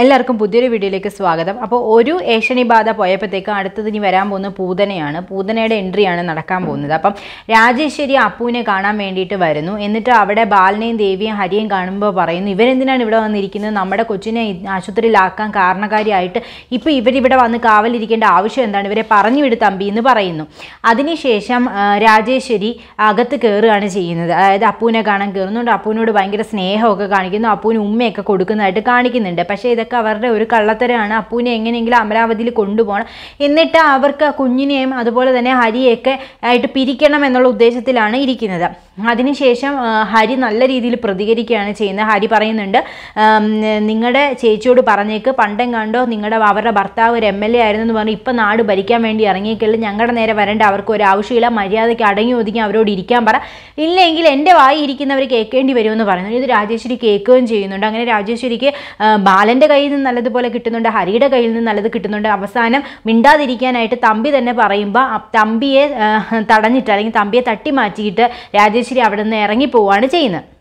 എല്ലാവർക്കും പുതിയൊരു വീഡിയോയിലേക്ക് സ്വാഗതം അപ്പോൾ ഒരു ഏഷ്യണി ബാധ പോയപ്പോഴത്തേക്ക് അടുത്തത് ഇനി വരാൻ പോകുന്ന പൂതനയാണ് പൂതനയുടെ എൻട്രിയാണ് നടക്കാൻ പോകുന്നത് അപ്പം രാജേശ്വരി അപ്പുവിനെ കാണാൻ വേണ്ടിയിട്ട് വരുന്നു എന്നിട്ട് അവിടെ ബാലനെയും ദേവിയും ഹരിയും കാണുമ്പോൾ പറയുന്നു ഇവരെന്തിനാണ് ഇവിടെ വന്നിരിക്കുന്നത് നമ്മുടെ കൊച്ചിനെ ആശുപത്രിയിലാക്കാൻ കാരണക്കാരിയായിട്ട് ഇപ്പോൾ ഇവരിവിടെ വന്ന് കാവലിരിക്കേണ്ട ആവശ്യം എന്താണ് ഇവരെ പറഞ്ഞു വിട് തമ്പി എന്ന് പറയുന്നു അതിനുശേഷം രാജേശ്വരി അകത്ത് കയറുകയാണ് ചെയ്യുന്നത് അതായത് അപ്പുവിനെ കാണാൻ കയറുന്നുണ്ട് അപ്പുവിനോട് ഭയങ്കര സ്നേഹമൊക്കെ കാണിക്കുന്നു അപ്പുവിന് ഉമ്മയൊക്കെ കൊടുക്കുന്നതായിട്ട് കാണിക്കുന്നുണ്ട് പക്ഷേ ഇതൊക്കെ ഇതൊക്കെ അവരുടെ ഒരു കള്ളത്തരമാണ് അപ്പൂനെ എങ്ങനെയെങ്കിലും അമരാവതിയിൽ കൊണ്ടുപോകണം എന്നിട്ട് അവർക്ക് കുഞ്ഞിനെയും അതുപോലെ തന്നെ ഹരിയൊക്കെ ആയിട്ട് പിരിക്കണം എന്നുള്ള ഉദ്ദേശത്തിലാണ് ഇരിക്കുന്നത് അതിനുശേഷം ഹരി നല്ല രീതിയിൽ പ്രതികരിക്കുകയാണ് ചെയ്യുന്നത് ഹരി പറയുന്നുണ്ട് നിങ്ങളുടെ ചേച്ചിയോട് പറഞ്ഞേക്ക് പണ്ടം കണ്ടോ നിങ്ങളുടെ അവരുടെ ഭർത്താവ് ഒരു എം എൽ എ ആയിരുന്നു എന്ന് പറഞ്ഞു ഇപ്പം നാട് ഭരിക്കാൻ വേണ്ടി ഇറങ്ങിയേക്കില്ല ഞങ്ങളുടെ നേരെ വരേണ്ട അവർക്ക് ഒരു ആവശ്യമില്ല മര്യാദയ്ക്ക് അടങ്ങി ഒതുങ്ങി അവരോട് ഇരിക്കാൻ പറ ഇല്ലെങ്കിൽ എൻ്റെ വായി ഇരിക്കുന്നവർ കേൾക്കേണ്ടി വരുമെന്ന് പറയുന്നു ഇത് രാജേശ്വരി കേൾക്കുകയും ചെയ്യുന്നുണ്ട് അങ്ങനെ രാജേശ്വരിക്ക് ബാലൻ്റെ കയ്യിൽ നിന്ന് നല്ലതുപോലെ കിട്ടുന്നുണ്ട് ഹരിയുടെ കയ്യിൽ നിന്ന് നല്ലത് കിട്ടുന്നുണ്ട് അവസാനം മിണ്ടാതിരിക്കാനായിട്ട് തമ്പി തന്നെ പറയുമ്പോൾ തമ്പിയെ തടഞ്ഞിട്ട് അല്ലെങ്കിൽ തമ്പിയെ തട്ടി മാറ്റിയിട്ട് രാജേശ്വരി പരമേശ്വരി അവിടെ നിന്ന് ഇറങ്ങിപ്പോവാണ് ചെയ്യുന്നത്